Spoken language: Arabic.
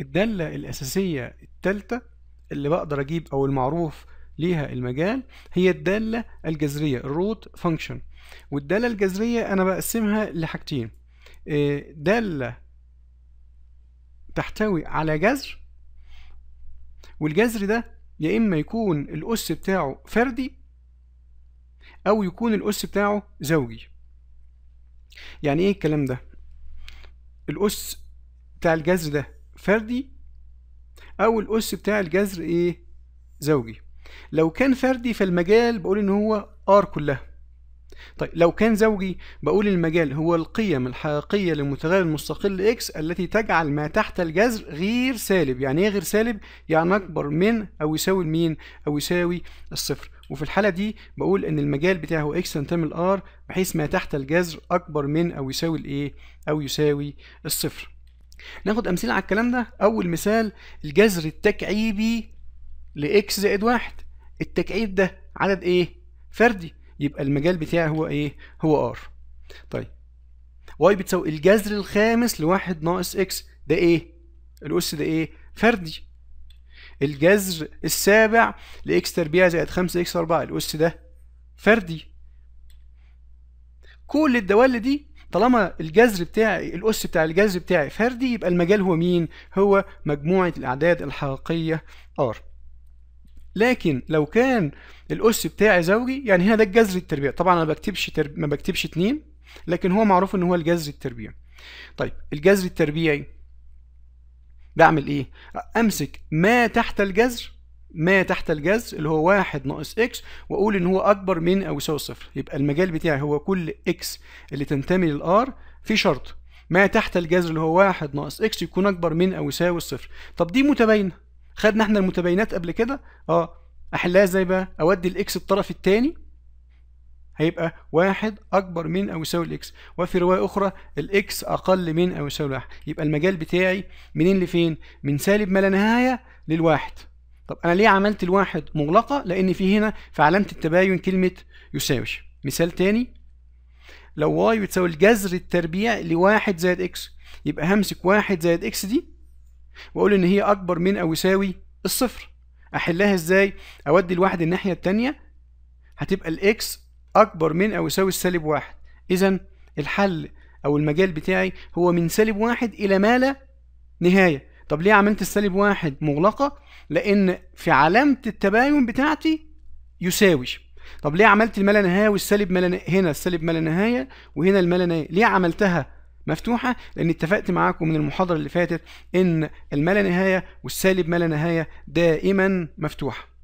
الدالة الأساسية التالتة اللي بقدر أجيب أو المعروف ليها المجال هي الدالة الجذرية الروت فانكشن والدالة الجذرية أنا بقسمها لحاجتين آه، دالة تحتوي على جذر والجذر ده يا إما يكون الأس بتاعه فردي أو يكون الأس بتاعه زوجي يعني إيه الكلام ده؟ الأس بتاع الجذر ده فردي او الاس بتاع الجذر ايه زوجي لو كان فردي فالمجال بقول ان هو ار كلها طيب لو كان زوجي بقول المجال هو القيم الحقيقيه للمتغير المستقل اكس التي تجعل ما تحت الجذر غير سالب يعني ايه غير سالب يعني اكبر من او يساوي مين او يساوي الصفر وفي الحاله دي بقول ان المجال بتاعه هو اكس تنتمي لار بحيث ما تحت الجذر اكبر من او يساوي الايه او يساوي الصفر ناخد امثله على الكلام ده اول مثال الجذر التكعيبي لاكس زائد واحد التكعيب ده عدد ايه فردي يبقى المجال بتاعي هو ايه هو ار طيب واي بتساوي الجذر الخامس لواحد ناقص اكس ده ايه الاس ده ايه فردي الجذر السابع لاكس تربيع زائد خمسة اكس أربعة الاس ده فردي كل الدوال دي طالما الجذر بتاعي الأس بتاع الجذر بتاعي فردي يبقى المجال هو مين؟ هو مجموعة الأعداد الحقيقية R لكن لو كان الأس بتاعي زوجي يعني هنا ده الجذر التربيع طبعا أنا بكتبش ترب... ما بكتبش اتنين لكن هو معروف إن هو الجذر التربيع طيب الجذر التربيعي بعمل إيه؟ أمسك ما تحت الجذر ما تحت الجذر اللي هو واحد ناقص اكس واقول ان هو اكبر من او يساوي صفر يبقى المجال بتاعي هو كل اكس اللي تنتمي للار في شرط ما تحت الجذر اللي هو واحد ناقص اكس يكون اكبر من او يساوي الصفر طب دي متباينه خدنا احنا المتباينات قبل كده اه احلها ازاي بقى اودي الاكس الطرف الثاني هيبقى واحد اكبر من او يساوي الاكس وفي روايه اخرى الاكس اقل من او يساوي واحد يبقى المجال بتاعي منين لفين من سالب ما لا نهايه للواحد طب انا ليه عملت الواحد مغلقه لان في هنا في علامه التباين كلمه يساوي مثال تاني لو واي بتساوي الجذر التربيع لواحد زائد اكس يبقى همسك واحد زائد اكس دي واقول ان هي اكبر من او يساوي الصفر احلها ازاي اودي الواحد الناحيه التانيه هتبقى الاكس اكبر من او يساوي السالب واحد اذا الحل او المجال بتاعي هو من سالب واحد الى ما لا نهايه طب ليه عملت السالب واحد مغلقة؟ لأن في علامة التباين بتاعتي يساوي طب ليه عملت الملا نهاية والسالب ملا نهاية هنا السالب ملا نهاية وهنا الملا نهاية ليه عملتها مفتوحة؟ لأن اتفقت معاكم من المحاضرة اللي فاتت إن الملا نهاية والسالب ملا نهاية دائما مفتوحة